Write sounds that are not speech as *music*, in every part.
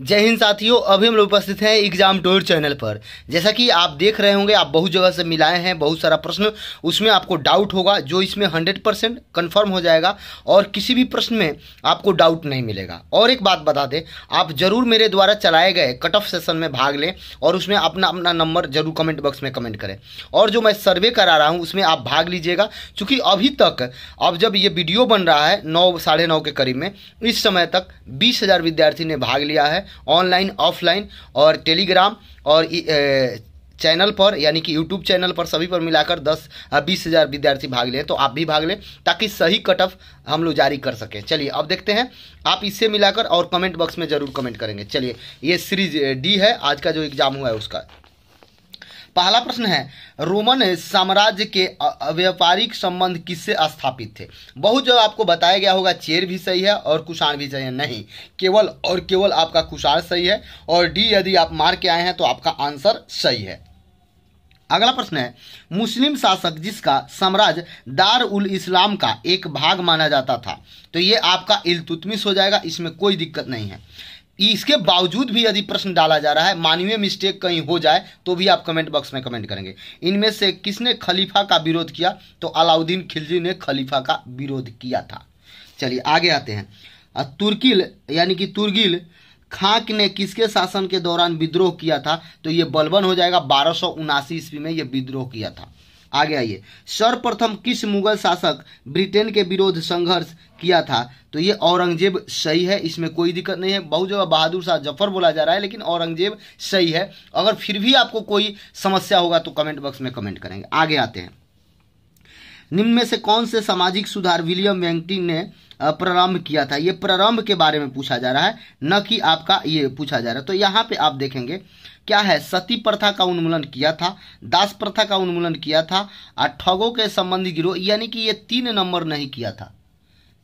जय हिंद साथियों अभी हम लोग उपस्थित हैं एग्जाम डोर चैनल पर जैसा कि आप देख रहे होंगे आप बहुत जगह से मिलाए हैं बहुत सारा प्रश्न उसमें आपको डाउट होगा जो इसमें हंड्रेड परसेंट कन्फर्म हो जाएगा और किसी भी प्रश्न में आपको डाउट नहीं मिलेगा और एक बात बता दें आप जरूर मेरे द्वारा चलाए गए कट ऑफ सेशन में भाग लें और उसमें अपना अपना नंबर जरूर कमेंट बॉक्स में कमेंट करें और जो मैं सर्वे करा रहा हूँ उसमें आप भाग लीजिएगा चूँकि अभी तक अब जब ये वीडियो बन रहा है नौ साढ़े नौ के करीब में इस समय तक बीस विद्यार्थी ने भाग लिया है ऑनलाइन ऑफलाइन और टेलीग्राम और चैनल पर यानी कि यूट्यूब चैनल पर सभी पर मिलाकर दस बीस हज़ार विद्यार्थी भाग लें तो आप भी भाग लें ताकि सही कट ऑफ हम लोग जारी कर सकें चलिए अब देखते हैं आप इससे मिलाकर और कमेंट बॉक्स में ज़रूर कमेंट करेंगे चलिए ये सीरीज डी है आज का जो एग्ज़ाम हुआ है उसका पहला प्रश्न है रोमन साम्राज्य के व्यापारिक संबंध किससे स्थापित थे बहुत जो आपको बताया गया होगा चेर भी सही है और कुषाण भी सही है नहीं केवल और केवल आपका कुषाण सही है और डी यदि आप मार के आए हैं तो आपका आंसर सही है अगला प्रश्न है मुस्लिम शासक जिसका साम्राज्य दार उल इस्लाम का एक भाग माना जाता था तो ये आपका इलतुतमिस हो जाएगा इसमें कोई दिक्कत नहीं है इसके बावजूद भी यदि प्रश्न डाला जा रहा है मानवीय मिस्टेक कहीं हो जाए तो भी आप कमेंट बॉक्स में कमेंट करेंगे इनमें से किसने खलीफा का विरोध किया तो अलाउद्दीन खिलजी ने खलीफा का विरोध किया था चलिए आगे आते हैं तुर्किल यानी कि तुर्गिल खाक ने किसके शासन के दौरान विद्रोह किया था तो ये बलबन हो जाएगा बारह ईस्वी में यह विद्रोह किया था आगे आइए सर्वप्रथम किस मुगल शासक ब्रिटेन के विरोध संघर्ष किया था तो ये औरंगजेब सही है इसमें कोई दिक्कत नहीं है बहुत जगह बहादुर शाह जफर बोला जा रहा है लेकिन औरंगजेब सही है अगर फिर भी आपको कोई समस्या होगा तो कमेंट बॉक्स में कमेंट करेंगे आगे आते हैं निम्न में से कौन से सामाजिक सुधार विलियम बैंकिंग ने प्रारंभ किया था ये प्रारंभ के बारे में पूछा जा रहा है न कि आपका ये पूछा जा रहा है तो यहाँ पे आप देखेंगे क्या है सती प्रथा का उन्मूलन किया था दास प्रथा का उन्मूलन किया था और ठगों के संबंधी गिरोह यानी कि ये तीन नंबर नहीं किया था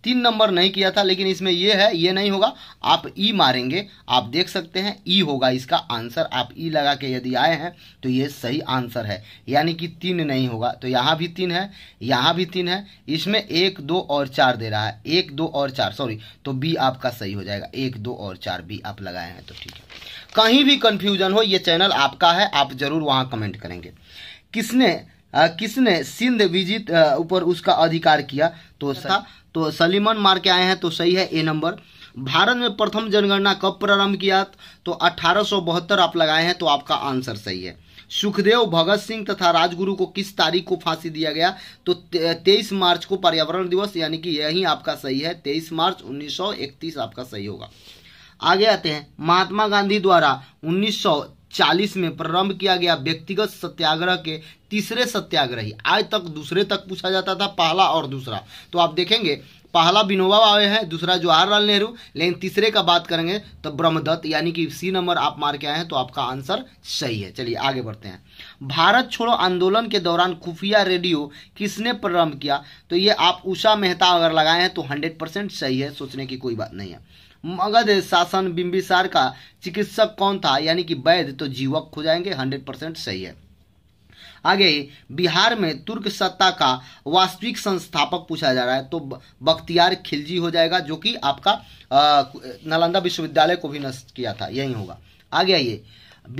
तीन नंबर नहीं किया था लेकिन इसमें यह है ये नहीं होगा आप ई मारेंगे आप देख सकते हैं ई होगा इसका आंसर आप ई लगा के यदि आए हैं तो ये सही आंसर है यानी कि तीन नहीं होगा तो यहाँ भी तीन है यहाँ भी तीन है इसमें एक दो और चार दे रहा है एक दो और चार सॉरी तो बी आपका सही हो जाएगा एक दो और चार बी आप लगाए हैं तो ठीक है कहीं भी कन्फ्यूजन हो ये चैनल आपका है आप जरूर वहाँ कमेंट करेंगे किसने किसने सिंध विजित ऊपर उसका अधिकार किया तो था तो सलीमन मार के आए हैं तो सही है ए नंबर भारत में प्रथम जनगणना कब प्रारंभ किया तो अठारह आप लगाए हैं तो आपका आंसर सही है सुखदेव भगत सिंह तथा राजगुरु को किस तारीख को फांसी दिया गया तो तेईस मार्च को पर्यावरण दिवस यानी कि यही आपका सही है तेईस मार्च 1931 आपका सही होगा आगे आते हैं महात्मा गांधी द्वारा 1940 में प्रारंभ किया गया व्यक्तिगत सत्याग्रह के तीसरे सत्याग्रही आज तक दूसरे तक पूछा जाता था पहला और दूसरा तो आप देखेंगे पहला विनोबा भावे है दूसरा जवाहरलाल नेहरू लेकिन तीसरे का बात करेंगे तो ब्रह्मदत्त यानी कि सी नंबर आप मार के आए हैं तो आपका आंसर सही है चलिए आगे बढ़ते हैं भारत छोड़ो आंदोलन के दौरान खुफिया रेडियो किसने प्रारंभ किया तो ये आप उषा मेहता अगर लगाए हैं तो हंड्रेड सही है सोचने की कोई बात नहीं है मगध शासन बिंबिसार का चिकित्सक कौन था यानी कि वैद्य तो जीवक हो जाएंगे हंड्रेड परसेंट सही है आगे बिहार में तुर्क सत्ता का वास्तविक संस्थापक पूछा जा रहा है तो बख्तियार खिलजी हो जाएगा जो कि आपका नालंदा विश्वविद्यालय को भी नष्ट किया था यही होगा आगे आइए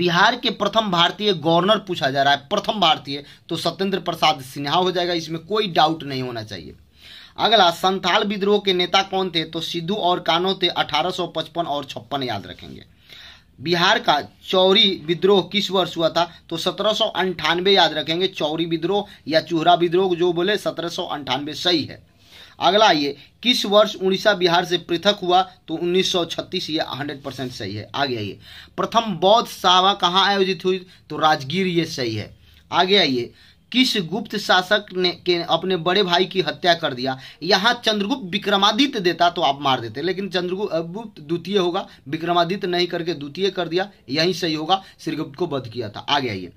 बिहार के प्रथम भारतीय गवर्नर पूछा जा रहा है प्रथम भारतीय तो सत्येंद्र प्रसाद सिन्हा हो जाएगा इसमें कोई डाउट नहीं होना चाहिए अगला संथाल विद्रोह के नेता कौन थे तो सिद्धू और कानो थे 1855 और छप्पन याद रखेंगे बिहार का चौरी विद्रोह किस वर्ष हुआ था तो सत्रह याद रखेंगे चौरी विद्रोह या चूहरा विद्रोह जो बोले सत्रह सही है अगला ये किस वर्ष उड़ीसा बिहार से पृथक हुआ तो 1936 ये 100 परसेंट सही है आगे आइए प्रथम बौद्ध सभा कहाँ आयोजित हुई तो राजगीर ये सही है आगे आइए किस गुप्त शासक ने के अपने बड़े भाई की हत्या कर दिया यहाँ चंद्रगुप्त विक्रमादित्य देता तो आप मार देते लेकिन चंद्रगुप्त द्वितीय होगा विक्रमादित्य नहीं करके द्वितीय कर दिया यही सही होगा श्रीगुप्त को वध किया था आगे आइए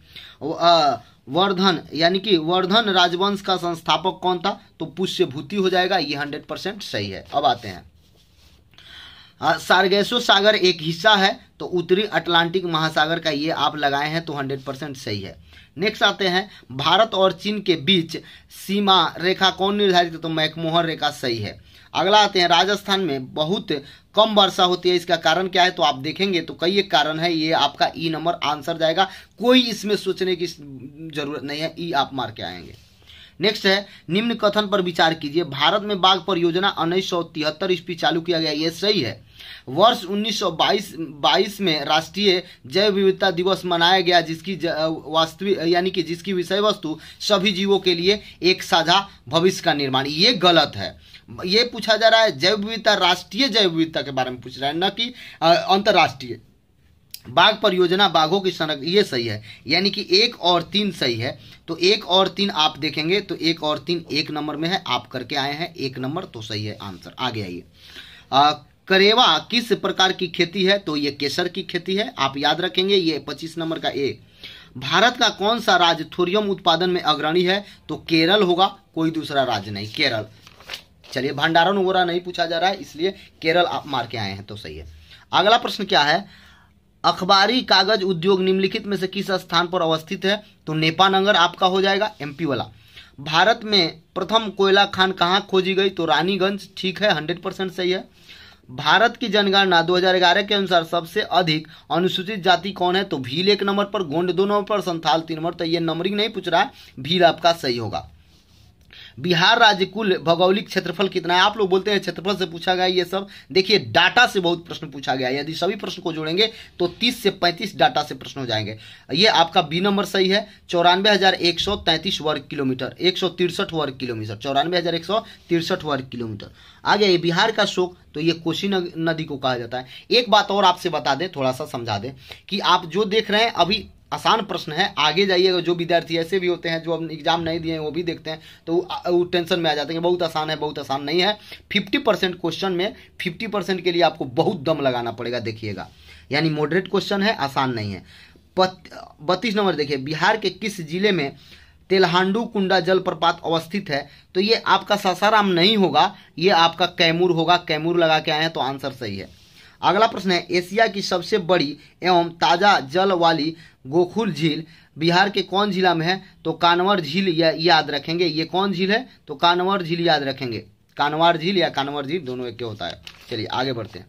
वर्धन यानी कि वर्धन राजवंश का संस्थापक कौन था तो पुष्यभूति हो जाएगा ये हंड्रेड परसेंट सही है अब आते हैं सार्गेशो सागर एक हिस्सा है तो उत्तरी अटलांटिक महासागर का ये आप लगाए हैं तो 100 परसेंट सही है नेक्स्ट आते हैं भारत और चीन के बीच सीमा रेखा कौन निर्धारित है तो मैकमोहर रेखा सही है अगला आते हैं राजस्थान में बहुत कम वर्षा होती है इसका कारण क्या है तो आप देखेंगे तो कई एक कारण है ये आपका ई नंबर आंसर जाएगा कोई इसमें सोचने की जरूरत नहीं है ई e आप मार के आएंगे नेक्स्ट है निम्न कथन पर विचार कीजिए भारत में बाघ परियोजना उन्नीस सौ तिहत्तर ईस्वी चालू किया गया यह सही है वर्ष 1922 बाईस में राष्ट्रीय जैव विविधता दिवस मनाया गया जिसकी वास्तविक यानी कि जिसकी विषय वस्तु सभी जीवों के लिए एक साझा भविष्य का निर्माण ये गलत है ये पूछा जा रहा है जैव विविधता राष्ट्रीय जैव विविधता के बारे में पूछ रहा है न कि अंतर्राष्ट्रीय बाघ परियोजना बाघों की संरक्षण ये सही है यानी कि एक और तीन सही है तो एक और तीन आप देखेंगे तो एक और तीन एक नंबर में है आप करके आए हैं एक नंबर तो सही है आंसर आगे आइए करेवा किस प्रकार की खेती है तो ये केसर की खेती है आप याद रखेंगे ये पच्चीस नंबर का ए भारत का कौन सा राज्य थोरियम उत्पादन में अग्रणी है तो केरल होगा कोई दूसरा राज्य नहीं केरल चलिए भंडारण वगैरह नहीं पूछा जा रहा है इसलिए केरल आप मार के आए हैं तो सही है अगला प्रश्न क्या है अखबारी कागज उद्योग निम्नलिखित में से किस स्थान पर अवस्थित है तो नेपानगर आपका हो जाएगा एमपी वाला भारत में प्रथम कोयला खान कहाँ खोजी गई तो रानीगंज ठीक है हंड्रेड परसेंट सही है भारत की जनगणना 2011 के अनुसार सबसे अधिक अनुसूचित जाति कौन है तो भील एक नंबर पर गोंड दो नंबर पर संथाल तीन नंबर तो ये नंबरिंग नहीं पूछ रहा है भील आपका सही होगा बिहार राज्य कुल भौगोलिक क्षेत्रफल कितना है आप लोग बोलते हैं क्षेत्रफल से पूछा गया ये सब देखिए डाटा से बहुत प्रश्न पूछा गया यदि सभी प्रश्न को जोड़ेंगे तो तीस से पैंतीस डाटा से प्रश्न हो जाएंगे ये आपका बी नंबर सही है चौरानवे वर्ग किलोमीटर एक वर्ग किलोमीटर चौरानवे वर्ग किलोमीटर आगे ये बिहार का शोक तो ये कोशी नदी को कहा जाता है एक बात और आपसे बता दें थोड़ा सा समझा दें कि आप जो देख रहे हैं अभी आसान प्रश्न है आगे जाइएगा जो विद्यार्थी ऐसे भी होते हैं जो अब एग्जाम नहीं दिए हैं वो भी देखते हैं तो वो टेंशन में आ जाते हैं बहुत आसान है बहुत आसान नहीं है फिफ्टी परसेंट क्वेश्चन में फिफ्टी परसेंट के लिए आपको बहुत दम लगाना पड़ेगा देखिएगा यानी मॉडरेट क्वेश्चन है आसान नहीं है बत्तीस नंबर देखिए बिहार के किस जिले में तेलहांडू कुंडा जलप्रपात अवस्थित है तो ये आपका सासाराम नहीं होगा ये आपका कैमूर होगा कैमूर लगा के आए हैं तो आंसर सही है अगला प्रश्न है एशिया की सबसे बड़ी एवं ताज़ा जल वाली गोखुल झील बिहार के कौन जिला में है तो कानवर झील या, याद रखेंगे ये कौन झील है तो कानवर झील याद रखेंगे कानवर झील या कानवर झील दोनों एक होता है चलिए आगे बढ़ते हैं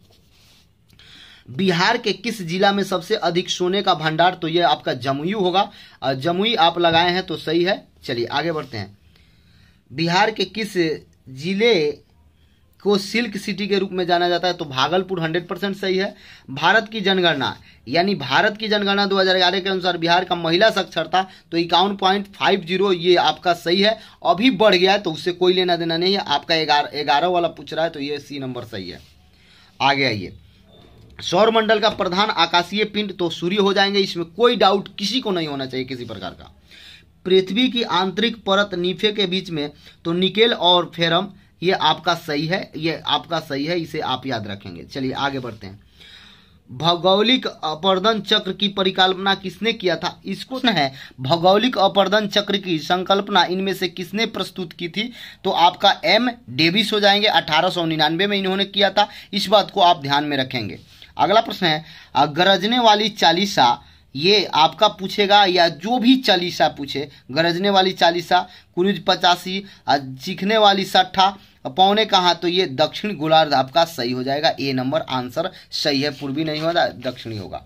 बिहार के किस जिला में सबसे अधिक सोने का भंडार तो यह आपका जमुई होगा और जमुई आप लगाए हैं तो सही है चलिए आगे बढ़ते हैं बिहार के किस जिले को सिल्क सिटी के रूप में जाना जाता है तो भागलपुर 100 परसेंट सही है भारत की जनगणना यानी भारत की जनगणना 2011 के अनुसार बिहार का महिला साक्षरता तो इक्यावन पॉइंट फाइव जीरो ये आपका सही है अभी बढ़ गया है तो उससे कोई लेना देना नहीं है आपका ग्यारह एगार, वाला पूछ रहा है तो ये सी नंबर सही है आगे आइए मंडल का प्रधान आकाशीय पिंड तो सूर्य हो जाएंगे इसमें कोई डाउट किसी को नहीं होना चाहिए किसी प्रकार का पृथ्वी की आंतरिक परत नीफे के बीच में तो निकेल और फेरम ये आपका सही है ये आपका सही है इसे आप याद रखेंगे चलिए आगे बढ़ते हैं भौगोलिक अपर्दन चक्र की परिकल्पना किसने किया था इसको है भौगोलिक अपर्दन चक्र की संकल्पना इनमें से किसने प्रस्तुत की थी तो आपका एम डेविस हो जाएंगे 1899 में इन्होंने किया था इस बात को आप ध्यान में रखेंगे अगला प्रश्न है गरजने वाली चालीसा ये आपका पूछेगा या जो भी चालीसा पूछे गरजने वाली चालीसा कुरुज पचासी चीखने वाली सट्ठा पौने कहा तो ये दक्षिण गोलार्ध आपका सही हो जाएगा ए नंबर आंसर सही है पूर्वी नहीं होगा दक्षिणी होगा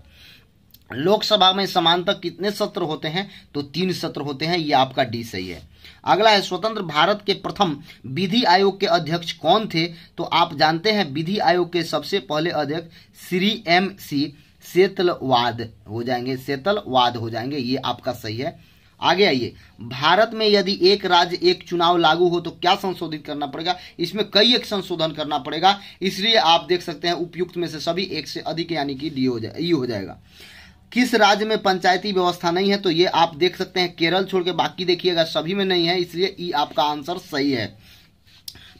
लोकसभा में समानता कितने सत्र होते हैं तो तीन सत्र होते हैं ये आपका डी सही है अगला है स्वतंत्र भारत के प्रथम विधि आयोग के अध्यक्ष कौन थे तो आप जानते हैं विधि आयोग के सबसे पहले अध्यक्ष श्री एम सी सेतलवाद हो जाएंगे सेतलवाद हो जाएंगे ये आपका सही है आगे आइए भारत में यदि एक राज्य एक चुनाव लागू हो तो क्या संशोधित करना पड़ेगा इसमें कई एक संशोधन करना पड़ेगा इसलिए आप देख सकते हैं उपयुक्त में से सभी एक से अधिक यानी कि डी हो जाए ई हो जाएगा किस राज्य में पंचायती व्यवस्था नहीं है तो ये आप देख सकते हैं केरल छोड़ के बाकी देखिएगा सभी में नहीं है इसलिए ई आपका आंसर सही है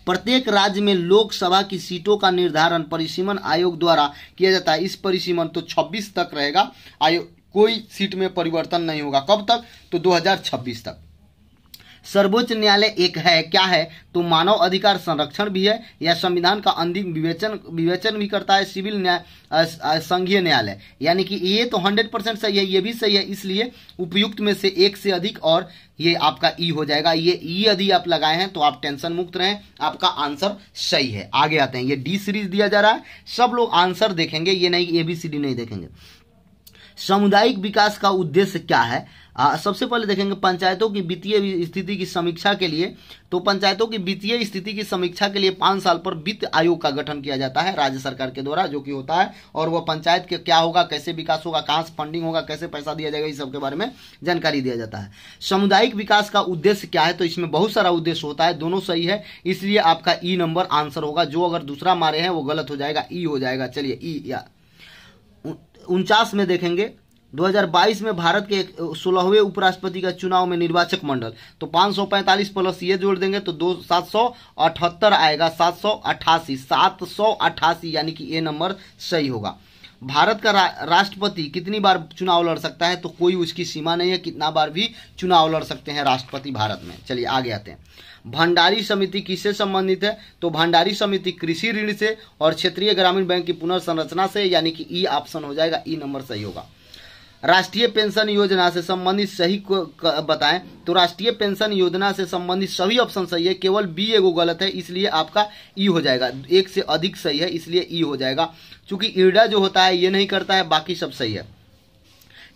प्रत्येक राज्य में लोकसभा की सीटों का निर्धारण परिसीमन आयोग द्वारा किया जाता है इस परिसीमन तो 26 तक रहेगा आयोग कोई सीट में परिवर्तन नहीं होगा कब तक तो 2026 तक सर्वोच्च न्यायालय एक है क्या है तो मानव अधिकार संरक्षण भी है या संविधान का अंतिम विवेचन विवेचन भी करता है सिविल न्याय संघीय न्यायालय यानी कि ये तो 100 परसेंट सही है ये भी सही है इसलिए उपयुक्त में से एक से अधिक और ये आपका ई हो जाएगा ये ई यदि आप लगाए हैं तो आप टेंशन मुक्त रहें आपका आंसर सही है आगे आते हैं ये डी सीरीज दिया जा रहा है सब लोग आंसर देखेंगे ये नहीं ए बी सी डी नहीं देखेंगे सामुदायिक विकास का उद्देश्य क्या है आ, सबसे पहले देखेंगे पंचायतों की वित्तीय स्थिति की समीक्षा के लिए तो पंचायतों की वित्तीय स्थिति की समीक्षा के लिए पांच साल पर वित्त आयोग का गठन किया जाता है राज्य सरकार के द्वारा जो कि होता है और वह पंचायत के क्या होगा कैसे विकास होगा कहां से फंडिंग होगा कैसे पैसा दिया जाएगा इस सबके बारे में जानकारी दिया जाता है सामुदायिक विकास का उद्देश्य क्या है तो इसमें बहुत सारा उद्देश्य होता है दोनों सही है इसलिए आपका ई नंबर आंसर होगा जो अगर दूसरा मारे हैं वो गलत हो जाएगा ई e हो जाएगा चलिए ई e या उनचास में देखेंगे 2022 में भारत के सोलहवें उपराष्ट्रपति का चुनाव में निर्वाचक मंडल तो 545 प्लस ये जोड़ देंगे तो दो सात सौ अठहत्तर आएगा सात सौ अट्ठासी सात सौ अट्ठासी यानी कि ये नंबर सही होगा भारत का रा, राष्ट्रपति कितनी बार चुनाव लड़ सकता है तो कोई उसकी सीमा नहीं है कितना बार भी चुनाव लड़ सकते हैं राष्ट्रपति भारत में चलिए आगे आते हैं भंडारी समिति किससे संबंधित है तो भंडारी समिति कृषि ऋण से और क्षेत्रीय ग्रामीण बैंक की पुनर्संरचना से यानी कि ई ऑप्शन हो जाएगा ई नंबर सही होगा राष्ट्रीय पेंशन योजना से संबंधित सही को बताएं तो राष्ट्रीय पेंशन योजना से संबंधित सभी ऑप्शन सही है केवल बी एगो गलत है इसलिए आपका ई हो जाएगा एक से अधिक सही है इसलिए ई हो जाएगा क्योंकि इरडा जो होता है ये नहीं करता है बाकी सब सही है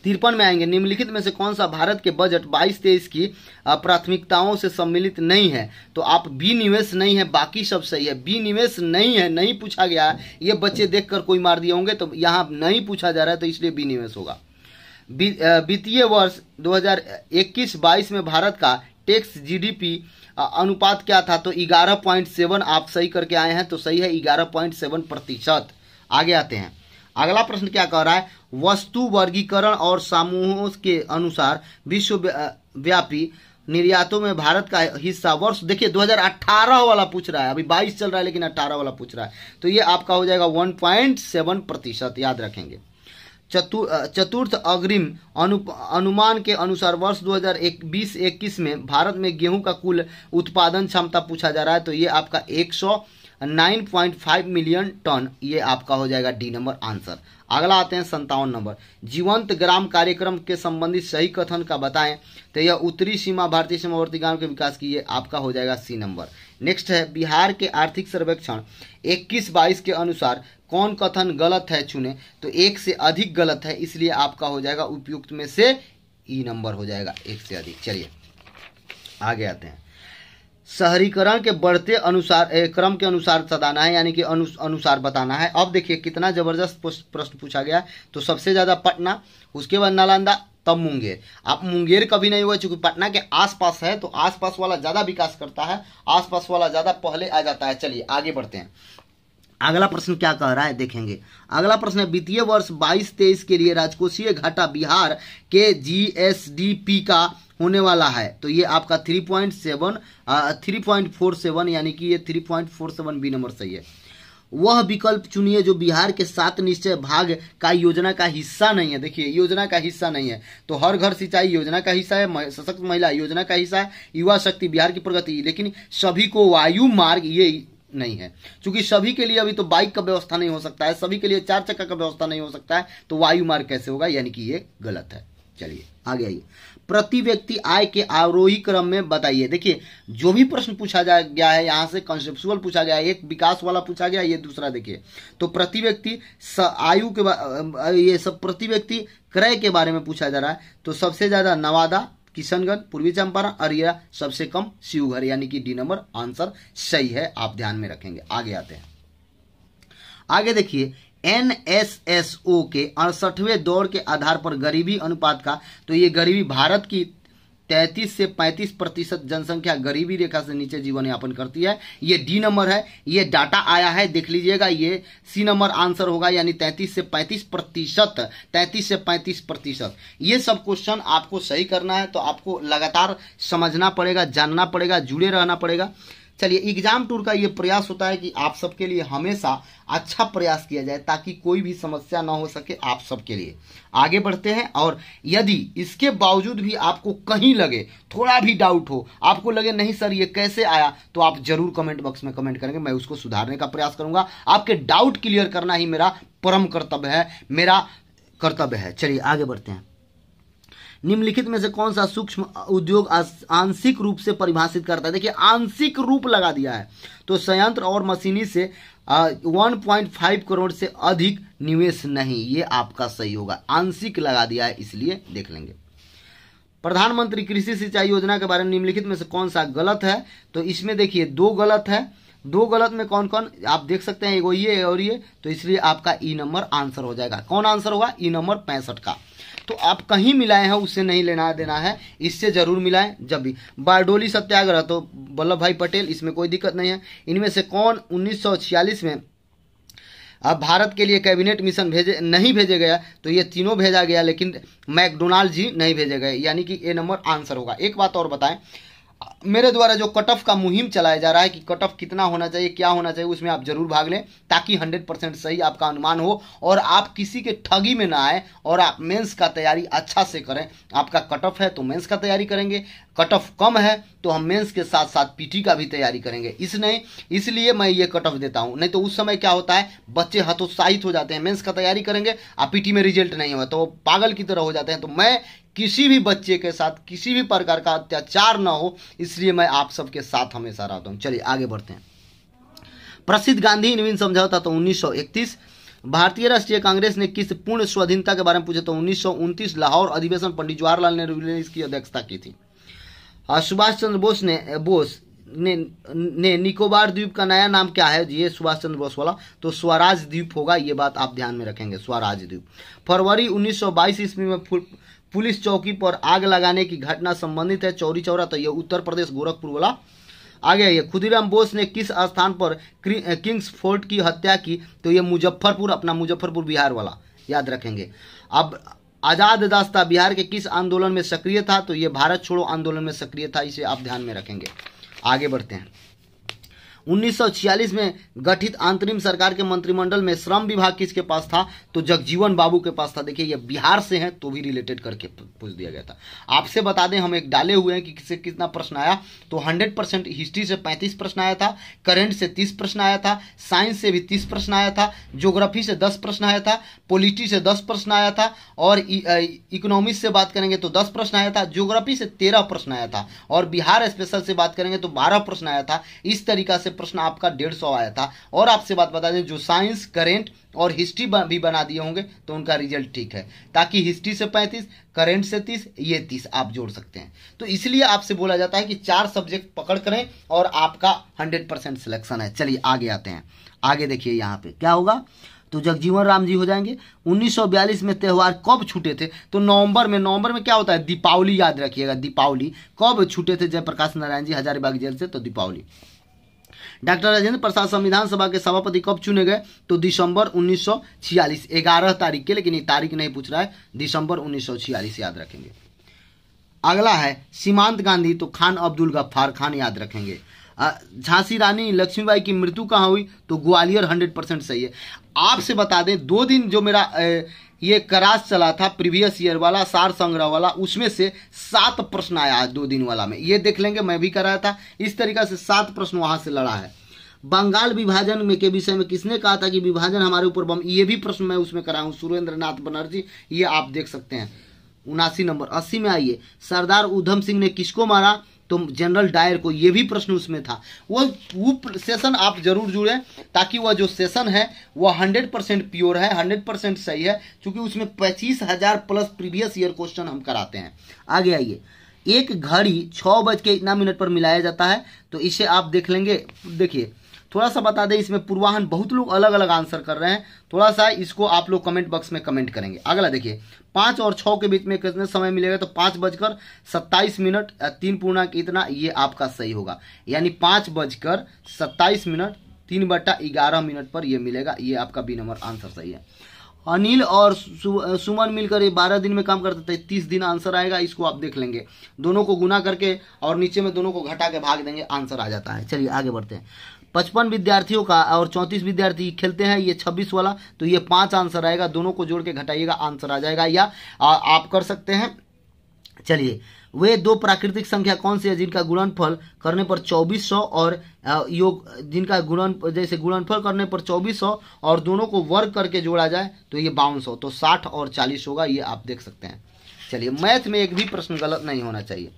तिरपन में आएंगे निम्नलिखित में से कौन सा भारत के बजट बाईस तेईस की प्राथमिकताओं से सम्मिलित नहीं है तो आप बी निवेश नहीं है बाकी सब सही है बी निवेश नहीं है नहीं पूछा गया ये बच्चे देखकर कोई मार दिए होंगे तो यहाँ नहीं पूछा जा रहा है तो इसलिए बी निवेश होगा वित्तीय वर्ष 2021-22 में भारत का टैक्स जीडीपी अनुपात क्या था तो 11.7 आप सही करके आए हैं तो सही है 11.7 प्रतिशत आगे आते हैं अगला प्रश्न क्या कह रहा है वस्तु वर्गीकरण और समूहों के अनुसार विश्वव्यापी निर्यातों में भारत का हिस्सा वर्ष देखिए 2018 वाला पूछ रहा है अभी 22 चल रहा है लेकिन 18 वाला पूछ रहा है तो ये आपका हो जाएगा 1.7 प्रतिशत याद रखेंगे चतु चतुर्थ अग्रिम अनु अनुमान के अनुसार वर्ष 2021 में भारत में गेहूं का कुल उत्पादन क्षमता पूछा जा रहा है तो ये आपका एक 9.5 मिलियन टन ये आपका हो जाएगा डी नंबर आंसर अगला आते हैं संतावन नंबर जीवंत ग्राम कार्यक्रम के संबंधित सही कथन का बताएं तो यह उत्तरी सीमा भारतीय सीमावर्ती गांव के विकास की ये आपका हो जाएगा सी नंबर नेक्स्ट है बिहार के आर्थिक सर्वेक्षण 21 बाईस के अनुसार कौन कथन गलत है चुने तो एक से अधिक गलत है इसलिए आपका हो जाएगा उपयुक्त में से ई नंबर हो जाएगा एक से अधिक चलिए आगे आते हैं शहरीकरण के बढ़ते अनुसार क्रम के अनुसार सदाना है यानी कि अनु, अनुसार बताना है अब देखिए कितना जबरदस्त प्रश्न पूछा गया तो सबसे ज़्यादा पटना उसके बाद नालंदा तब मुंगेर आप मुंगेर कभी नहीं हुआ चूंकि पटना के आसपास है तो आसपास वाला ज़्यादा विकास करता है आसपास वाला ज़्यादा पहले आ जाता है चलिए आगे बढ़ते हैं अगला प्रश्न क्या कह रहा है देखेंगे अगला प्रश्न है वित्तीय वर्ष 22 तेईस के लिए राजकोषीय घाटा बिहार के जीएसडीपी का होने वाला है तो ये आपका three point seven three point four seven यानी कि ये three point four seven B number सही है वह विकल्प चुनिए जो बिहार के सात निश्चय भाग का योजना का हिस्सा नहीं है देखिए योजना का हिस्सा नहीं है तो हर घर सिंचाई योजना का हिस्सा है सशक्त महिला योजना का हिस्सा है युवा शक्ति बिहार की प्रगति लेकिन सभी को वायु मार्ग ये नहीं है क्योंकि सभी के लिए अभी तो बाइक का व्यवस्था नहीं हो सकता है सभी के लिए चार चक्का का व्यवस्था नहीं हो सकता है तो वायु मार्ग कैसे होगा यानी कि ये गलत है चलिए आगे आइए प्रति व्यक्ति आय के आरोही क्रम में बताइए देखिए जो भी प्रश्न पूछा जा गया है यहाँ से कॉन्सेप्चुअल पूछा गया है एक विकास वाला पूछा गया ये दूसरा देखिए तो प्रति व्यक्ति आयु के ये सब प्रति व्यक्ति क्रय के बारे में पूछा जा रहा है तो सबसे ज्यादा नवादा किशनगंज पूर्वी चंपारण अरिया सबसे कम शिवघर यानी कि डी नंबर आंसर सही है आप ध्यान में रखेंगे आगे आते हैं आगे देखिए एनएसएसओ के अड़सठवें दौर के आधार पर गरीबी अनुपात का तो ये गरीबी भारत की 33 से 35 प्रतिशत जनसंख्या गरीबी रेखा से नीचे जीवन यापन करती है ये डी नंबर है ये डाटा आया है देख लीजिएगा ये सी नंबर आंसर होगा यानी 33 से 35 प्रतिशत तैंतीस से 35 प्रतिशत ये सब क्वेश्चन आपको सही करना है तो आपको लगातार समझना पड़ेगा जानना पड़ेगा जुड़े रहना पड़ेगा चलिए एग्जाम टूर का ये प्रयास होता है कि आप सबके लिए हमेशा अच्छा प्रयास किया जाए ताकि कोई भी समस्या ना हो सके आप सबके लिए आगे बढ़ते हैं और यदि इसके बावजूद भी आपको कहीं लगे थोड़ा भी डाउट हो आपको लगे नहीं सर ये कैसे आया तो आप जरूर कमेंट बॉक्स में कमेंट करेंगे मैं उसको सुधारने का प्रयास करूंगा आपके डाउट क्लियर करना ही मेरा परम कर्तव्य है मेरा कर्तव्य है चलिए आगे बढ़ते हैं निम्नलिखित में से कौन सा सूक्ष्म उद्योग आंशिक रूप से परिभाषित करता है देखिए आंशिक रूप लगा दिया है तो संयंत्र और मशीनी से वन पॉइंट फाइव करोड़ से अधिक निवेश नहीं ये आपका सही होगा आंशिक लगा दिया है इसलिए देख लेंगे प्रधानमंत्री कृषि सिंचाई योजना के बारे में निम्नलिखित में से कौन सा गलत है तो इसमें देखिए दो गलत है दो गलत में कौन कौन आप देख सकते हैं एगो ये और ये तो इसलिए आपका ई नंबर आंसर हो जाएगा कौन आंसर होगा ई नंबर पैंसठ का तो आप कहीं मिलाए हैं उससे नहीं लेना देना है इससे जरूर मिलाएं जब भी बारडोली सत्याग्रह तो वल्लभ भाई पटेल इसमें कोई दिक्कत नहीं है इनमें से कौन उन्नीस में अब भारत के लिए कैबिनेट मिशन भेजे नहीं भेजे गया तो ये तीनों भेजा गया लेकिन मैकडोनाल्ड जी नहीं भेजे गए यानी कि ए नंबर आंसर होगा एक बात और बताएं मेरे द्वारा जो कट ऑफ का मुहिम चलाया जा रहा है कि कट ऑफ कितना होना चाहिए क्या होना चाहिए उसमें आप जरूर भाग लें ताकि 100 परसेंट सही आपका अनुमान हो और आप किसी के ठगी में ना आए और आप मेंस का तैयारी अच्छा से करें आपका कट ऑफ है तो मेंस का तैयारी करेंगे कट ऑफ कम है तो हम मेंस के साथ साथ पीटी का भी तैयारी करेंगे इस नहीं इसलिए मैं ये कट ऑफ देता हूँ नहीं तो उस समय क्या होता है बच्चे हतोत्साहित हो जाते हैं मेंस का तैयारी करेंगे आप पीटी में रिजल्ट नहीं हुआ तो पागल की तरह हो जाते हैं तो मैं किसी भी बच्चे के साथ किसी भी प्रकार का अत्याचार ना हो इसलिए मैं आप सबके साथ हमेशा रहता हूँ चलिए आगे बढ़ते हैं प्रसिद्ध गांधी नवीन समझौता तो उन्नीस भारतीय राष्ट्रीय कांग्रेस ने किस पूर्ण स्वाधीनता के बारे में पूछा तो उन्नीस लाहौर अधिवेशन पंडित जवाहरलाल नेहरू ने इसकी अध्यक्षता की थी हाँ, सुभाष चंद्र बोस ने बोस ने ने निकोबार द्वीप का नया नाम क्या है ये सुभाष चंद्र बोस वाला तो स्वराज द्वीप होगा ये बात आप ध्यान में रखेंगे स्वराज द्वीप फरवरी 1922 ईस्वी में पुलिस चौकी पर आग लगाने की घटना संबंधित है चौरी चौरा तो यह उत्तर प्रदेश गोरखपुर वाला आगे ये खुदीराम बोस ने किस स्थान पर किंग्स फोर्ट की हत्या की तो ये मुजफ्फरपुर अपना मुजफ्फरपुर बिहार वाला याद रखेंगे अब आज़ाद दास्ता बिहार के किस आंदोलन में सक्रिय था तो ये भारत छोड़ो आंदोलन में सक्रिय था इसे आप ध्यान में रखेंगे आगे बढ़ते हैं 1946 में गठित अंतरिम सरकार के मंत्रिमंडल में श्रम विभाग किसके पास था तो जगजीवन बाबू के पास था देखिए ये बिहार से हैं तो भी रिलेटेड करके पूछ दिया गया था आपसे बता दें हम एक डाले हुए हैं कि किसे कितना प्रश्न आया तो हंड्रेड हिस्ट्री से पैंतीस प्रश्न आया था करेंट से तीस प्रश्न आया था साइंस से भी तीस प्रश्न आया था ज्योग्राफी से दस प्रश्न आया था पोलिटी से दस प्रश्न आया था और इकोनॉमिक्स से बात करेंगे तो दस प्रश्न आया था ज्योग्राफी से तेरह प्रश्न आया था और बिहार स्पेशल से बात करेंगे तो बारह प्रश्न आया था इस तरीका से प्रश्न आपका डेढ़ सौ आया था और आपसे बात बता दें जो साइंस करेंट और हिस्ट्री भी बना दिए होंगे तो उनका रिजल्ट ठीक है ताकि हिस्ट्री से पैंतीस करेंट से तीस ये तीस आप जोड़ सकते हैं तो इसलिए आपसे बोला जाता है कि चार सब्जेक्ट पकड़ करें और आपका हंड्रेड परसेंट सिलेक्शन है चलिए आगे आते हैं आगे देखिए यहाँ पे क्या होगा तो जगजीवन राम जी हो जाएंगे 1942 में त्यौहार कब छूटे थे तो नवंबर में नवंबर में क्या होता है दीपावली याद रखिएगा दीपावली कब छूटे थे जयप्रकाश नारायण जी हजारीबाग जेल से तो दीपावली डॉक्टर राजेंद्र प्रसाद संविधान सभा के सभापति कब चुने गए तो दिसंबर उन्नीस सौ तारीख के लेकिन ये तारीख नहीं पूछ रहा है दिसंबर उन्नीस याद रखेंगे अगला है सीमांत गांधी तो खान अब्दुल गफ्फार खान याद रखेंगे झांसी रानी लक्ष्मीबाई की मृत्यु कहाँ हुई तो ग्वालियर हंड्रेड परसेंट सही है आपसे बता दें दो दिन जो मेरा ए, ये कराज चला था प्रीवियस ईयर वाला सार संग्रह वाला उसमें से सात प्रश्न आया दो दिन वाला में ये देख लेंगे मैं भी कराया था इस तरीका से सात प्रश्न वहां से लड़ा है बंगाल विभाजन में के विषय में किसने कहा था कि विभाजन हमारे ऊपर बम ये भी प्रश्न मैं उसमें करा हूं सुरेंद्र नाथ बनर्जी ये आप देख सकते हैं उनासी नंबर अस्सी में आइए सरदार उधम सिंह ने किसको मारा तो जनरल डायर को यह भी प्रश्न उसमें था वो वो सेशन आप जरूर जुड़े ताकि वह जो सेशन है वह 100 परसेंट प्योर है 100 परसेंट सही है क्योंकि उसमें पच्चीस हजार प्लस प्रीवियस ईयर क्वेश्चन हम कराते हैं आगे आइए एक घड़ी छ बज के इतना मिनट पर मिलाया जाता है तो इसे आप देख लेंगे देखिए थोड़ा सा बता दें इसमें पूर्वाहन बहुत लोग अलग अलग आंसर कर रहे हैं थोड़ा सा इसको आप लोग कमेंट बॉक्स में कमेंट करेंगे अगला देखिए पाँच और छः के बीच में कितने समय मिलेगा तो पाँच बजकर सत्ताईस मिनट तीन पूर्णांक इतना ये आपका सही होगा यानी पाँच बजकर सत्ताईस मिनट तीन बट्टा ग्यारह मिनट पर यह मिलेगा ये आपका बी नंबर आंसर सही है अनिल और सु, सुमन मिलकर ये बारह दिन में काम करते थे तीस दिन आंसर आएगा इसको आप देख लेंगे दोनों को गुना करके और नीचे में दोनों को घटा के भाग देंगे आंसर आ जाता है चलिए आगे बढ़ते हैं पचपन विद्यार्थियों का और चौंतीस विद्यार्थी खेलते हैं ये छब्बीस वाला तो ये पांच आंसर आएगा दोनों को जोड़ के घटाइएगा आंसर आ जाएगा या आ, आप कर सकते हैं चलिए वे दो प्राकृतिक संख्या कौन सी है जिनका गुणनफल करने पर 2400 और योग जिनका गुणन जैसे गुणनफल करने पर 2400 और दोनों को वर्ग करके जोड़ा जाए तो ये बावन तो 60 और 40 होगा ये आप देख सकते हैं चलिए मैथ में एक भी प्रश्न गलत नहीं होना चाहिए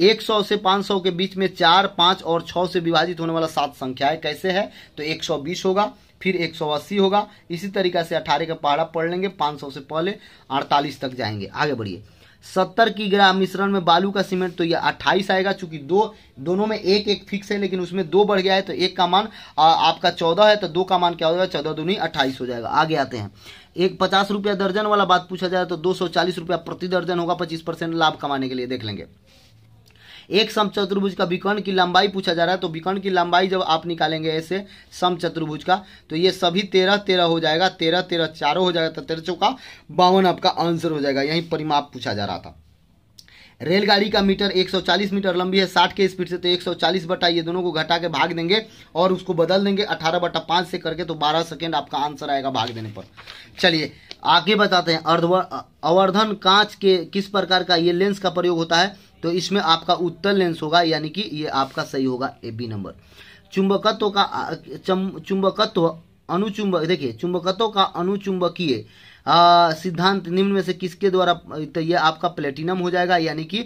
100 से 500 के बीच में चार पांच और छः से विभाजित होने वाला सात संख्याएं कैसे है तो 120 होगा फिर 180 होगा इसी तरीका से 18 का पहाड़ा पढ़ लेंगे 500 से पहले 48 तक जाएंगे आगे बढ़िए सत्तर की ग्रह मिश्रण में बालू का सीमेंट तो यह अट्ठाईस आएगा चूंकि दो दोनों में एक एक फिक्स है लेकिन उसमें दो बढ़ गया है तो एक का मान आपका चौदह है तो दो का मान क्या हो जाएगा चौदह दूनी अट्ठाईस हो जाएगा आगे आते हैं एक पचास रुपया दर्जन वाला बात पूछा जाए तो दो सौ चालीस रुपया प्रति दर्जन होगा पच्चीस परसेंट लाभ कमाने के लिए देख लेंगे एक समचतुर्भुज का विकर्ण की लंबाई पूछा जा रहा है तो विकर्ण की लंबाई जब आप निकालेंगे ऐसे समचतुर्भुज का तो ये सभी तेरह तेरह हो जाएगा तेरह तेरह चारों हो जाएगा तो तेरह चौका बावन आपका आंसर हो जाएगा यही परिमाप पूछा जा रहा था रेलगाड़ी का मीटर 140 मीटर लंबी है 60 के स्पीड से तो 140 बटा ये दोनों को घटा के भाग देंगे और उसको बदल देंगे 18 बटा पाँच से करके तो 12 सेकेंड आपका आंसर आएगा भाग देने पर चलिए आगे बताते हैं अर्धव अवर्धन कांच के किस प्रकार का ये लेंस का प्रयोग होता है तो इसमें आपका उत्तर लेंस होगा यानी कि ये आपका सही होगा ए बी नंबर चुंबकत्व का चुंबकत्व अनुचुंबक देखिए चुंबकत्व का अनुचुंबकीय सिद्धांत निम्न में से किसके द्वारा तो ये आपका प्लेटिनम हो जाएगा यानी कि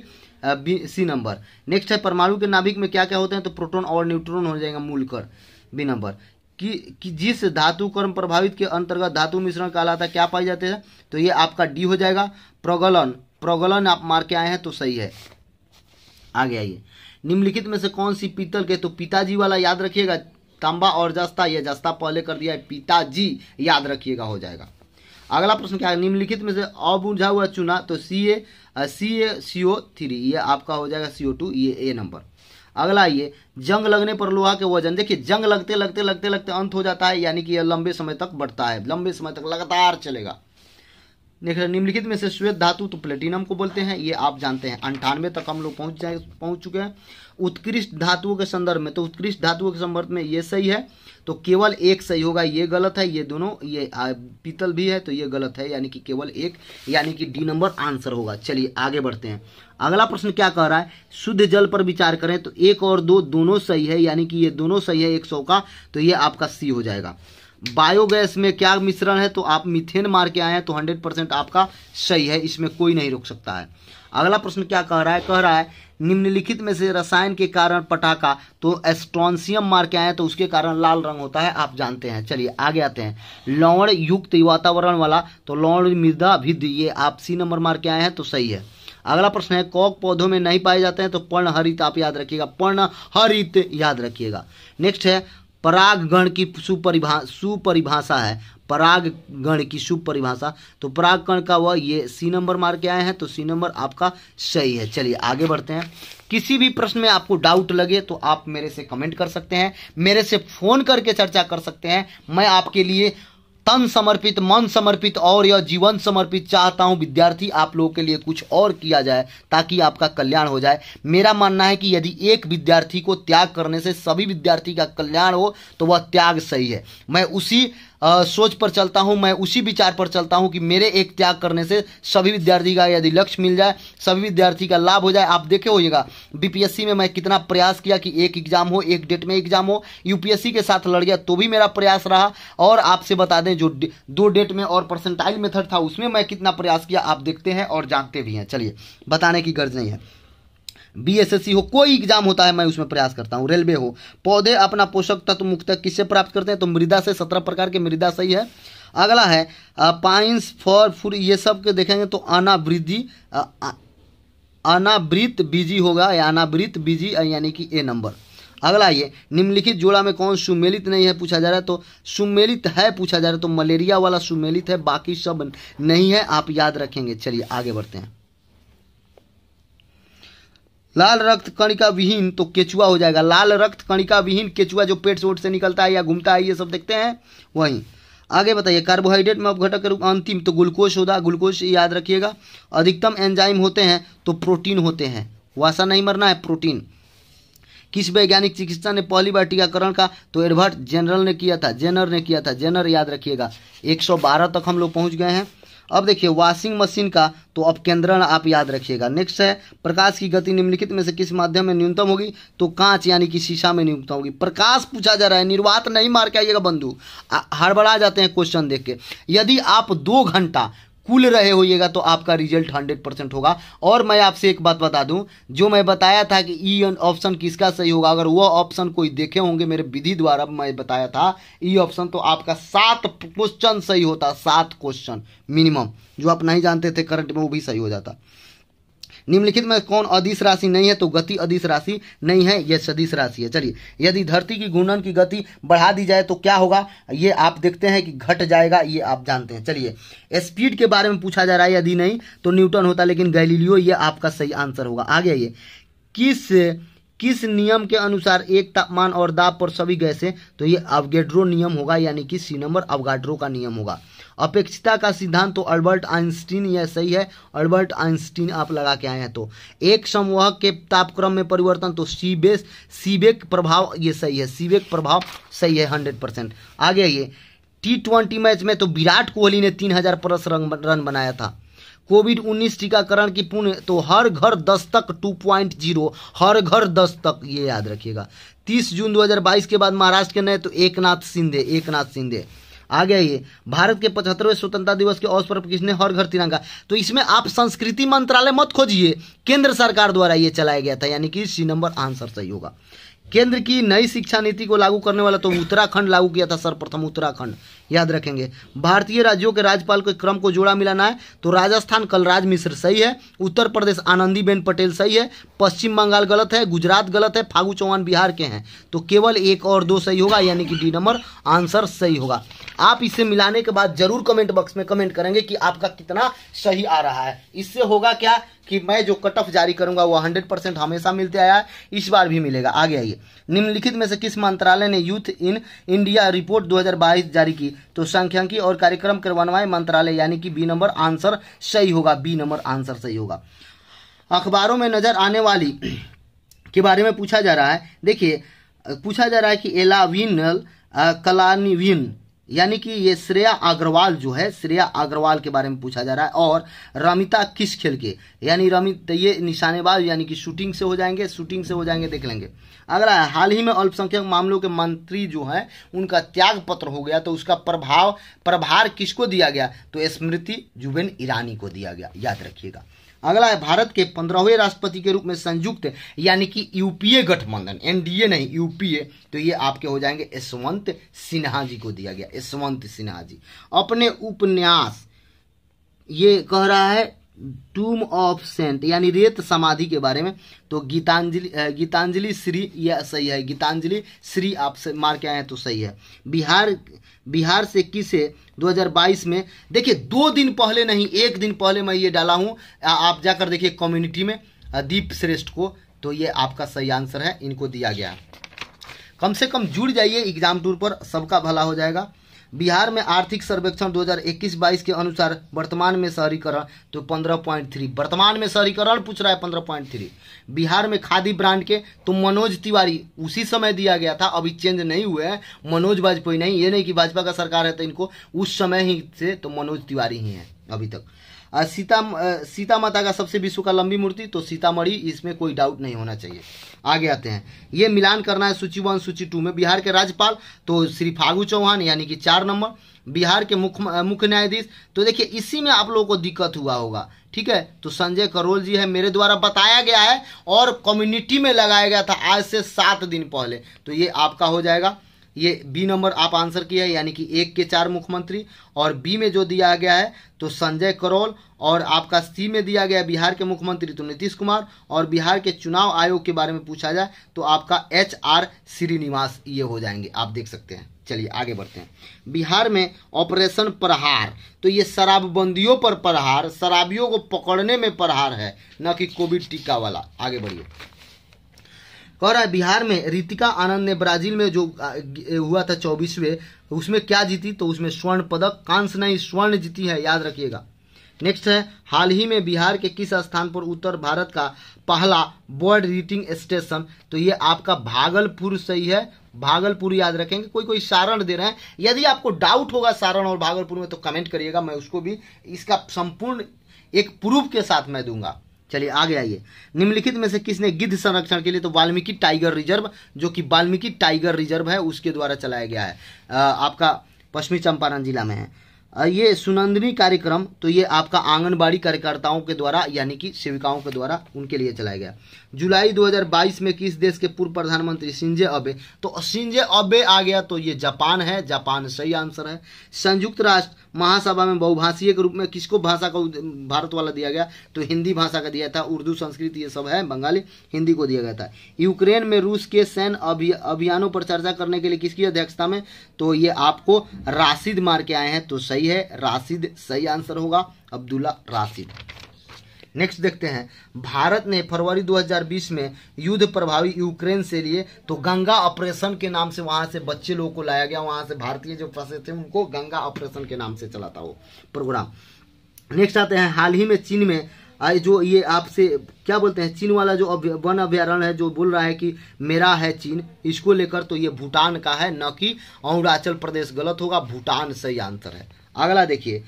बी सी नंबर नेक्स्ट है परमाणु के नाभिक में क्या क्या होते हैं तो प्रोटोन और न्यूट्रॉन हो जाएगा मूल कर बी नंबर कि, कि जिस धातु कर्म प्रभावित के अंतर्गत धातु मिश्रण कहलाता है क्या पाए जाते हैं तो ये आपका डी हो जाएगा प्रगलन प्रगलन आप मार के आए हैं तो सही है आ गया ये निम्नलिखित में से कौन सी पीतल के तो पिताजी वाला याद रखिएगा तांबा और जस्ता ये जस्ता पहले कर दिया है पिताजी याद रखिएगा हो जाएगा अगला प्रश्न क्या है निम्नलिखित में से अबूझा हुआ चुना तो सी ए सी ए सी ओ थ्री ये आपका हो जाएगा सी ओ टू ये ए नंबर अगला ये जंग लगने पर लोहा के वजन देखिए जंग लगते लगते लगते लगते अंत हो जाता है यानी कि यह लंबे समय तक बढ़ता है लंबे समय तक लगातार चलेगा निम्नलिखित में से श्वेत धातु तो प्लेटिनम को बोलते हैं ये आप जानते हैं अंठानवे तक हम लोग पहुंच जाए पहुंच चुके हैं उत्कृष्ट धातुओं के संदर्भ में तो उत्कृष्ट धातुओं के संदर्भ में ये सही है तो केवल एक सही होगा ये गलत है ये दोनों ये पीतल भी है तो ये गलत है यानी कि केवल एक यानी कि डी नंबर आंसर होगा चलिए आगे बढ़ते हैं अगला प्रश्न क्या कह रहा है शुद्ध जल पर विचार करें तो एक और दो दोनों सही है यानी कि ये दोनों सही है एक सौ का तो ये आपका सी हो जाएगा बायोगैस में क्या मिश्रण है तो आप मिथेन मार के आए हैं तो हंड्रेड परसेंट आपका सही है इसमें कोई नहीं रोक सकता है अगला प्रश्न क्या कह रहा है कह रहा है निम्नलिखित में से रसायन के कारण पटाखा तो एस्ट्रॉन्सियम मार के आए तो उसके कारण लाल रंग होता है आप जानते हैं चलिए आगे आते हैं लौड़ युक्त वातावरण वाला तो लौड़ मृदा भिद ये आप सी नंबर मार के आए हैं तो सही है अगला प्रश्न है कॉक पौधों में नहीं पाए जाते हैं तो पर्ण हरित आप याद रखिएगा पर्ण हरित याद रखिएगा नेक्स्ट है परागण की सुपरिभा सुपरिभाषा है परागण की सुपरिभाषा तो परागगण का वह ये सी नंबर मार के आए हैं तो सी नंबर आपका सही है चलिए आगे बढ़ते हैं किसी भी प्रश्न में आपको डाउट लगे तो आप मेरे से कमेंट कर सकते हैं मेरे से फ़ोन करके चर्चा कर सकते हैं मैं आपके लिए तन समर्पित मन समर्पित और यह जीवन समर्पित चाहता हूं विद्यार्थी आप लोगों के लिए कुछ और किया जाए ताकि आपका कल्याण हो जाए मेरा मानना है कि यदि एक विद्यार्थी को त्याग करने से सभी विद्यार्थी का कल्याण हो तो वह त्याग सही है मैं उसी सोच पर चलता हूँ मैं उसी विचार पर चलता हूँ कि मेरे एक त्याग करने से सभी विद्यार्थी का यदि लक्ष्य मिल जाए सभी विद्यार्थी का लाभ हो जाए आप देखे होइएगा बीपीएससी में मैं कितना प्रयास किया कि एक एग्जाम हो एक डेट में एग्जाम हो यूपीएससी के साथ लड़ गया तो भी मेरा प्रयास रहा और आपसे बता दें जो दो डेट में और परसेंटाइल मेथड था उसमें मैं कितना प्रयास किया आप देखते हैं और जानते भी हैं चलिए बताने की गर्ज नहीं है बीएसएससी हो कोई एग्जाम होता है मैं उसमें प्रयास करता हूँ रेलवे हो पौधे अपना पोषक तत्व मुक्त किससे प्राप्त करते हैं तो मृदा से सत्रह प्रकार के मृदा सही है अगला है पाइंस फॉर फूल ये सब के देखेंगे तो अनावृद्धि अनावृत बीजी होगा या अनावृत बीजी यानी कि ए नंबर अगला ये निम्नलिखित जोड़ा में कौन सुमेलित नहीं है पूछा जा रहा है तो सुमेलित है पूछा जा रहा है तो मलेरिया वाला सुमेलित है बाकी सब नहीं है आप याद रखेंगे चलिए आगे बढ़ते हैं लाल रक्त कणिका विहीन तो केचुआ हो जाएगा लाल रक्त कणिका विहीन केचुआ जो पेट से ओट से निकलता है या घूमता है ये सब देखते हैं वहीं आगे बताइए कार्बोहाइड्रेट में अपघटक के रूप अंतिम तो ग्लूकोज होगा ग्लूकोज याद रखिएगा अधिकतम एंजाइम होते हैं तो प्रोटीन होते हैं वासा नहीं मरना है प्रोटीन किस वैज्ञानिक चिकित्सा ने पहली बार टीकाकरण का तो एडवर्ट जनरल ने किया था जेनर ने किया था जेनर याद रखिएगा 112 तक हम लोग पहुंच गए हैं अब देखिए वॉशिंग मशीन का तो अब केंद्रण आप याद रखिएगा नेक्स्ट है प्रकाश की गति निम्नलिखित में से किस माध्यम में न्यूनतम होगी तो कांच यानी कि शीशा में न्यूनतम होगी प्रकाश पूछा जा रहा है निर्वात नहीं मार के आइएगा बंधु हड़बड़ा जाते हैं क्वेश्चन देख के यदि आप दो घंटा कूल रहे होइएगा तो आपका रिजल्ट हंड्रेड परसेंट होगा और मैं आपसे एक बात बता दूं जो मैं बताया था कि ई e ऑप्शन किसका सही होगा अगर वह ऑप्शन कोई देखे होंगे मेरे विधि द्वारा मैं बताया था ई e ऑप्शन तो आपका सात क्वेश्चन सही होता सात क्वेश्चन मिनिमम जो आप नहीं जानते थे करंट में वो भी सही हो जाता निम्नलिखित में कौन अधिस राशि नहीं है तो गति अधिस राशि नहीं है यह सदिश राशि है चलिए यदि धरती की घूर्णन की गति बढ़ा दी जाए तो क्या होगा ये आप देखते हैं कि घट जाएगा ये आप जानते हैं चलिए स्पीड के बारे में पूछा जा रहा है यदि नहीं तो न्यूटन होता लेकिन गैलीलियो ये आपका सही आंसर होगा आ गया ये किस किस नियम के अनुसार एक तापमान और दाब पर सभी गैसें तो ये अवगेड्रो नियम होगा यानी कि सी नंबर अवगाड्रो का नियम होगा अपेक्षिता का सिद्धांत तो अल्बर्ट आइंस्टीन यह सही है अल्बर्ट आइंस्टीन आप लगा के आए हैं तो एक समूह के तापक्रम में परिवर्तन तो सीबेस सीबेक प्रभाव ये सही है सीबेक प्रभाव सही है हंड्रेड परसेंट आगे ये टी ट्वेंटी मैच में तो विराट कोहली ने तीन हजार प्लस रन बनाया था कोविड 19 टीकाकरण की पुण्य तो हर घर दस तक टू पॉइंट जीरो हर घर दस तक ये याद रखिएगा 30 जून 2022 के बाद महाराष्ट्र के नए तो एक नाथ सिंधे एक नाथ सिंधे आ गया ये भारत के पचहत्तरवें स्वतंत्रता दिवस के अवसर पर किसने हर घर तिरंगा तो इसमें आप संस्कृति मंत्रालय मत खोजिए केंद्र सरकार द्वारा ये चलाया गया था यानी कि सी नंबर आंसर सही होगा केंद्र की नई शिक्षा नीति को लागू करने वाला तो उत्तराखंड लागू किया था सर्वप्रथम उत्तराखंड याद रखेंगे भारतीय राज्यों के राज्यपाल के क्रम को जोड़ा मिलाना है तो राजस्थान कलराज मिश्र सही है उत्तर प्रदेश आनंदीबेन पटेल सही है पश्चिम बंगाल गलत है गुजरात गलत है फागू चौहान बिहार के हैं तो केवल एक और दो सही होगा यानी कि डी नंबर आंसर सही होगा आप इसे मिलाने के बाद जरूर कमेंट बॉक्स में कमेंट करेंगे कि आपका कितना सही आ रहा है इससे होगा क्या कि मैं जो कट ऑफ जारी करूंगा वो हंड्रेड परसेंट हमेशा मिलते आया है इस बार भी मिलेगा आगे आइए निम्नलिखित में से किस मंत्रालय ने यूथ इन इंडिया रिपोर्ट 2022 जारी की तो संख्यांकी और कार्यक्रम करवाए मंत्रालय यानी कि बी नंबर आंसर सही होगा बी नंबर आंसर सही होगा अखबारों में नजर आने वाली *clears throat* के बारे में पूछा जा रहा है देखिए पूछा जा रहा है कि एलाविनल कलानिविन यानी कि ये श्रेया अग्रवाल जो है श्रेया अग्रवाल के बारे में पूछा जा रहा है और रमिता किस खेल के यानी रमित तो ये निशानेबाज यानी कि शूटिंग से हो जाएंगे शूटिंग से हो जाएंगे देख लेंगे अगला है हाल ही में अल्पसंख्यक मामलों के मंत्री जो है उनका त्याग पत्र हो गया तो उसका प्रभाव प्रभार किसको दिया गया तो स्मृति जुबेन ईरानी को दिया गया याद रखिएगा अगला है भारत के पंद्रहवें राष्ट्रपति के रूप में संयुक्त यानी कि यूपीए गठबंधन एनडीए नहीं यूपीए तो ये आपके हो जाएंगे यशवंत सिन्हा जी को दिया गया यशवंत सिन्हा जी अपने उपन्यास ये कह रहा है टूम ऑफ सेंट यानी रेत समाधि के बारे में तो गीतांजलि गीतांजलि श्री यह सही है गीतांजलि श्री आपसे मार के आए हैं तो सही है बिहार बिहार से किसे 2022 में देखिए दो दिन पहले नहीं एक दिन पहले मैं ये डाला हूँ आप जाकर देखिए कम्युनिटी में दीप श्रेष्ठ को तो ये आपका सही आंसर है इनको दिया गया कम से कम जुड़ जाइए एग्जाम टूर पर सबका भला हो जाएगा बिहार में आर्थिक सर्वेक्षण 2021-22 के अनुसार वर्तमान में शहरीकरण तो 15.3 वर्तमान में शहरीकरण पूछ रहा है 15.3 बिहार में खादी ब्रांड के तो मनोज तिवारी उसी समय दिया गया था अभी चेंज नहीं हुए हैं मनोज वाजपेयी नहीं ये नहीं कि भाजपा का सरकार है तो इनको उस समय ही से तो मनोज तिवारी ही हैं अभी तक सीता सीता माता का सबसे विश्व का लंबी मूर्ति तो सीतामढ़ी इसमें कोई डाउट नहीं होना चाहिए आगे आते हैं ये मिलान करना है सूची वन सूची टू में बिहार के राज्यपाल तो श्री फागू चौहान यानी कि चार नंबर बिहार के मुख्य मुख्य न्यायाधीश तो देखिए इसी में आप लोगों को दिक्कत हुआ होगा ठीक है तो संजय करोल जी है मेरे द्वारा बताया गया है और कम्युनिटी में लगाया गया था आज से सात दिन पहले तो ये आपका हो जाएगा ये बी नंबर आप आंसर किया है यानी कि एक के चार मुख्यमंत्री और बी में जो दिया गया है तो संजय करोल और आपका सी में दिया गया बिहार के मुख्यमंत्री तो नीतीश कुमार और बिहार के चुनाव आयोग के बारे में पूछा जाए तो आपका एच आर श्रीनिवास ये हो जाएंगे आप देख सकते हैं चलिए आगे बढ़ते हैं बिहार में ऑपरेशन प्रहार तो ये शराबबंदियों पर प्रहार शराबियों को पकड़ने में प्रहार है न कि कोविड टीका वाला आगे बढ़िए कह रहा है बिहार में रितिका आनंद ने ब्राजील में जो हुआ था चौबीसवें उसमें क्या जीती तो उसमें स्वर्ण पदक कांसनाई स्वर्ण जीती है याद रखिएगा नेक्स्ट है हाल ही में बिहार के किस स्थान पर उत्तर भारत का पहला बर्ड रीटिंग स्टेशन तो ये आपका भागलपुर सही है भागलपुर याद रखेंगे कोई कोई सारण दे रहे हैं यदि आपको डाउट होगा सारण और भागलपुर में तो कमेंट करिएगा मैं उसको भी इसका संपूर्ण एक प्रूफ के साथ मैं दूंगा चलिए आगे आइए निम्नलिखित में से किसने गिद्ध संरक्षण के लिए तो वाल्मीकि टाइगर रिजर्व जो कि वाल्मीकि टाइगर रिजर्व है उसके द्वारा चलाया गया है आपका पश्चिमी चंपारण जिला में है ये सुनंदनी कार्यक्रम तो ये आपका आंगनबाड़ी कार्यकर्ताओं के द्वारा यानी कि सेविकाओं के द्वारा उनके लिए चलाया गया जुलाई 2022 में किस देश के पूर्व प्रधानमंत्री सिंजे अबे तो सिंजे अबे आ गया तो ये जापान है जापान सही आंसर है संयुक्त राष्ट्र महासभा में बहुभाषीय के रूप में किसको भाषा का भारत वाला दिया गया तो हिंदी भाषा का दिया था उर्दू संस्कृत ये सब है बंगाली हिंदी को दिया गया था यूक्रेन में रूस के सैन्य अभियानों पर चर्चा करने के लिए किसकी अध्यक्षता में तो ये आपको राशिद मार के आए हैं तो सही है राशिद सही आंसर होगा अब्दुल्ला राशिद नेक्स्ट देखते हैं भारत ने फरवरी 2020 में युद्ध प्रभावी यूक्रेन से लिए तो गंगा ऑपरेशन के नाम से वहां से बच्चे लोगों को लाया गया वहां से भारतीय जो फंसे थे उनको गंगा ऑपरेशन के नाम से चलाता वो प्रोग्राम नेक्स्ट आते हैं हाल ही में चीन में जो ये आपसे क्या बोलते हैं चीन वाला जो वन अभ्यारण्य है जो बोल रहा है कि मेरा है चीन इसको लेकर तो ये भूटान का है न कि अरुणाचल प्रदेश गलत होगा भूटान सही आंसर है अगला देखिए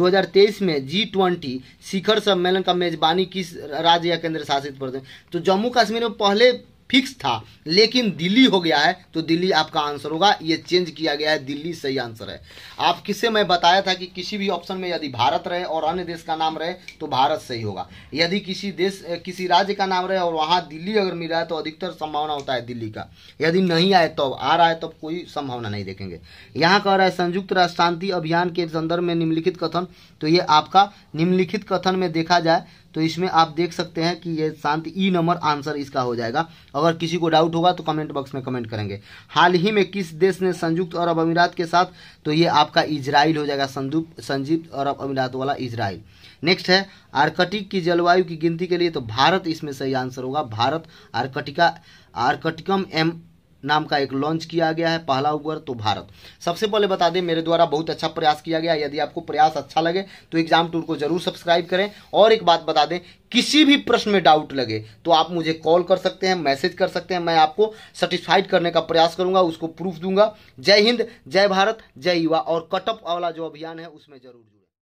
2023 में जी ट्वेंटी शिखर सम्मेलन का मेजबानी किस राज्य या केंद्र शासित प्रदेश तो जम्मू कश्मीर में पहले फिक्स था लेकिन दिल्ली हो गया है तो दिल्ली आपका आंसर होगा ये चेंज किया गया है दिल्ली सही आंसर है आप किसे मैं बताया था कि किसी भी ऑप्शन में यदि भारत रहे और अन्य देश का नाम रहे तो भारत सही होगा यदि किसी देश किसी राज्य का नाम रहे और वहाँ दिल्ली अगर मिला है तो अधिकतर संभावना होता है दिल्ली का यदि नहीं आए तो आ रहा है तब तो कोई संभावना नहीं देखेंगे यहाँ कह रहा है संयुक्त राष्ट्र शांति अभियान के संदर्भ में निम्नलिखित कथन तो ये आपका निम्नलिखित कथन में देखा जाए तो इसमें आप देख सकते हैं कि ये शांत ई नंबर आंसर इसका हो जाएगा अगर किसी को डाउट होगा तो कमेंट बॉक्स में कमेंट करेंगे हाल ही में किस देश ने संयुक्त अरब अमीरात के साथ तो ये आपका इजराइल हो जाएगा संयुक्त संयुक्त अरब अमीरात वाला इजराइल नेक्स्ट है आर्कटिक की जलवायु की गिनती के लिए तो भारत इसमें सही आंसर होगा भारत आर्कटिका आर्कटिकम एम नाम का एक लॉन्च किया गया है पहला उबर तो भारत सबसे पहले बता दें मेरे द्वारा बहुत अच्छा प्रयास किया गया यदि आपको प्रयास अच्छा लगे तो एग्जाम टूर को जरूर सब्सक्राइब करें और एक बात बता दें किसी भी प्रश्न में डाउट लगे तो आप मुझे कॉल कर सकते हैं मैसेज कर सकते हैं मैं आपको सेटिस्फाइड करने का प्रयास करूंगा उसको प्रूफ दूंगा जय हिंद जय भारत जय युवा और कटअप वाला जो अभियान है उसमें जरूर